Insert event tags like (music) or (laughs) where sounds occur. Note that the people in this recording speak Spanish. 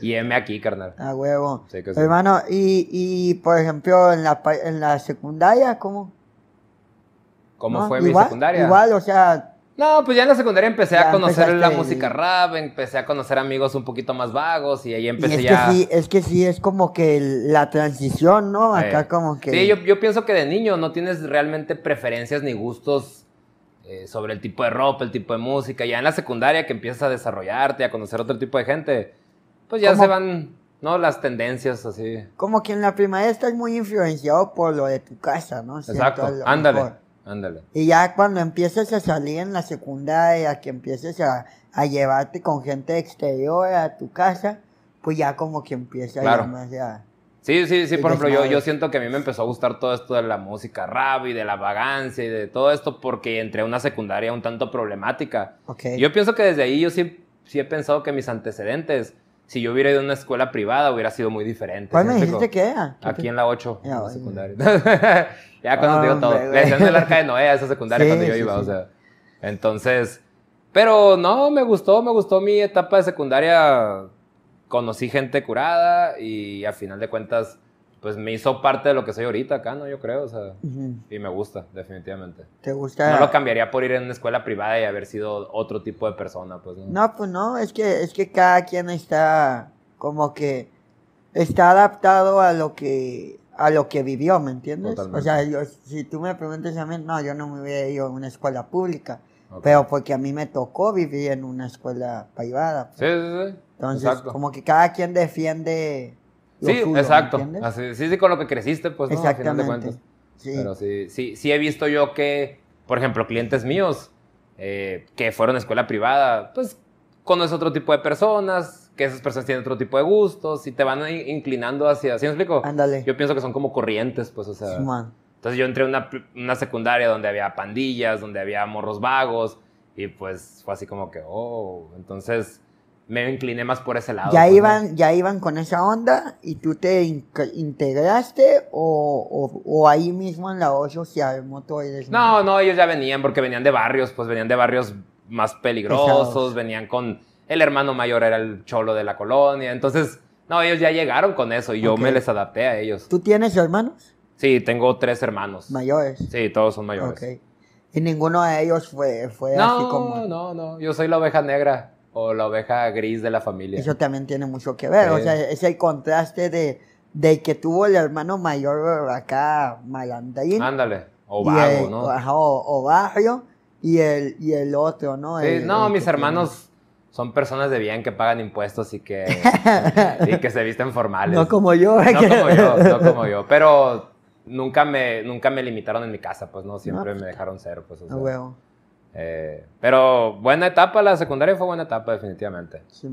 Y M aquí, carnal. A huevo. Hermano, y, por ejemplo, en la, en la secundaria, ¿cómo? ¿Cómo fue mi secundaria? Igual, o sea. No, pues ya en la secundaria empecé a conocer la música rap, empecé a conocer amigos un poquito más vagos y ahí empecé y es ya. Que sí, es que sí, es como que la transición, ¿no? Acá eh, como que. Sí, yo, yo pienso que de niño no tienes realmente preferencias ni gustos eh, sobre el tipo de ropa, el tipo de música. Ya en la secundaria que empiezas a desarrollarte, a conocer otro tipo de gente, pues ya se van, ¿no? Las tendencias así. Como que en la primaria estás muy influenciado por lo de tu casa, ¿no? Exacto, ándale. Ándale. Y ya cuando empiezas a salir en la secundaria, que empieces a, llevarte con gente exterior a tu casa, pues ya como que empieza más a, Sí, sí, sí. Por ejemplo, yo, yo siento que a mí me empezó a gustar todo esto de la música rap y de la vagancia y de todo esto porque entré a una secundaria un tanto problemática. Okay. Yo pienso que desde ahí yo sí, sí he pensado que mis antecedentes, si yo hubiera ido a una escuela privada, hubiera sido muy diferente. ¿Cuándo me dijiste que era? Aquí en la 8, ya, en la secundaria. (laughs) ya cuando digo todo. En el arca de Noé esa secundaria cuando yo iba, o sea. Entonces, pero no, me gustó, me gustó mi etapa de secundaria conocí gente curada y al final de cuentas, pues me hizo parte de lo que soy ahorita acá, ¿no? Yo creo, o sea, y me gusta, definitivamente. ¿Te gusta? No lo cambiaría por ir en una escuela privada y haber sido otro tipo de persona, pues no. pues no, es que, es que cada quien está como que está adaptado a lo que a lo que vivió, ¿me entiendes? O sea, yo, si tú me preguntas a mí, no, yo no me hubiera ido a una escuela pública. Pero porque a mí me tocó vivir en una escuela privada. Pues. Sí, sí, sí. Entonces, como que cada quien defiende. Lo sí, exacto. Así, sí, sí, con lo que creciste, pues, ¿no? Exactamente. de cuentas. Sí. Pero sí, sí, he visto yo que, por ejemplo, clientes míos eh, que fueron a escuela privada, pues conoces otro tipo de personas, que esas personas tienen otro tipo de gustos y te van inclinando hacia, ¿sí me explico? Ándale. Yo pienso que son como corrientes, pues, o sea. Sí, man. Entonces yo entré a una, una, secundaria donde había pandillas, donde había morros vagos, y pues fue así como que, oh, entonces me incliné más por ese lado. ¿Ya, pues, iban, ya iban con esa onda y tú te integraste o, o, ahí mismo en la Ocho se armó todo el No, no, ellos ya venían porque venían de barrios, pues venían de barrios más peligrosos, venían con... El hermano mayor era el cholo de la colonia, entonces... No, ellos ya llegaron con eso y yo me les adapté a ellos. ¿Tú tienes hermanos? Sí, tengo tres hermanos. ¿Mayores? Sí, todos son mayores. Okay. ¿Y ninguno de ellos fue, fue así como.? No, no, no. Yo soy la oveja negra o la oveja gris de la familia. Eso también tiene mucho que ver. O sea, es el contraste de, de, que tuvo el hermano mayor acá, Malandrín. Ándale. O vago, ¿no? o, o barrio. Y el, y el otro, ¿no? Sí, no, mis hermanos. son personas de bien que pagan impuestos y que, (laughs) y que se visten formales. No como yo. No como yo, no como yo. Pero nunca me, nunca me limitaron en mi casa, pues no, siempre pues, me dejaron ser, pues. Eh, pero buena etapa, la secundaria fue buena etapa, definitivamente. Sí,